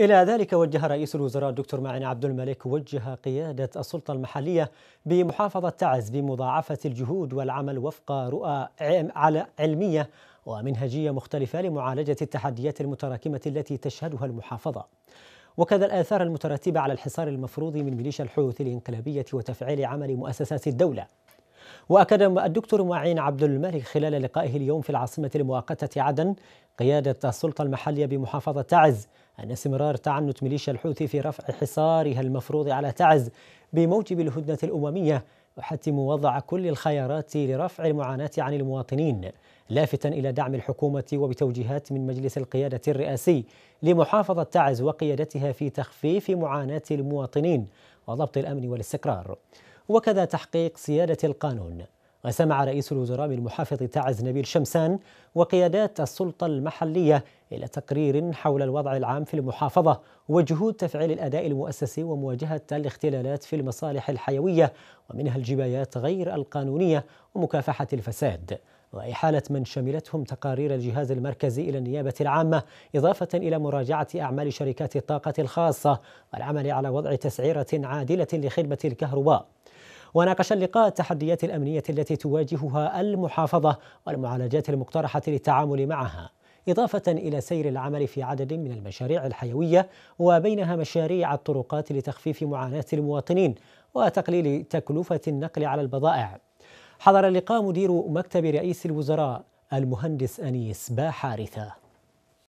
إلى ذلك وجه رئيس الوزراء الدكتور معين عبد الملك وجه قيادة السلطة المحلية بمحافظة تعز بمضاعفة الجهود والعمل وفق رؤى على علمية ومنهجية مختلفة لمعالجة التحديات المتراكمة التي تشهدها المحافظة وكذا الآثار المترتبة على الحصار المفروض من ميليشيا الحوثي الانقلابية وتفعيل عمل مؤسسات الدولة وأكد الدكتور معين عبد الملك خلال لقائه اليوم في العاصمة المؤقتة عدن قيادة السلطة المحلية بمحافظة تعز أن استمرار تعنت ميليشيا الحوثي في رفع حصارها المفروض على تعز بموجب الهدنة الأممية يحتم وضع كل الخيارات لرفع المعاناة عن المواطنين لافتا إلى دعم الحكومة وبتوجيهات من مجلس القيادة الرئاسي لمحافظة تعز وقيادتها في تخفيف معاناة المواطنين وضبط الأمن والاستقرار وكذا تحقيق سيادة القانون وسمع رئيس الوزراء من محافظ تعز نبيل شمسان وقيادات السلطة المحلية إلى تقرير حول الوضع العام في المحافظة وجهود تفعيل الأداء المؤسسي ومواجهة الاختلالات في المصالح الحيوية ومنها الجبايات غير القانونية ومكافحة الفساد وإحالة من شملتهم تقارير الجهاز المركزي إلى النيابة العامة إضافة إلى مراجعة أعمال شركات الطاقة الخاصة والعمل على وضع تسعيرة عادلة لخدمة الكهرباء وناقش اللقاء التحديات الأمنية التي تواجهها المحافظة والمعالجات المقترحة للتعامل معها إضافة إلى سير العمل في عدد من المشاريع الحيوية وبينها مشاريع الطرقات لتخفيف معاناة المواطنين وتقليل تكلفة النقل على البضائع حضر اللقاء مدير مكتب رئيس الوزراء المهندس أنيس با حارثة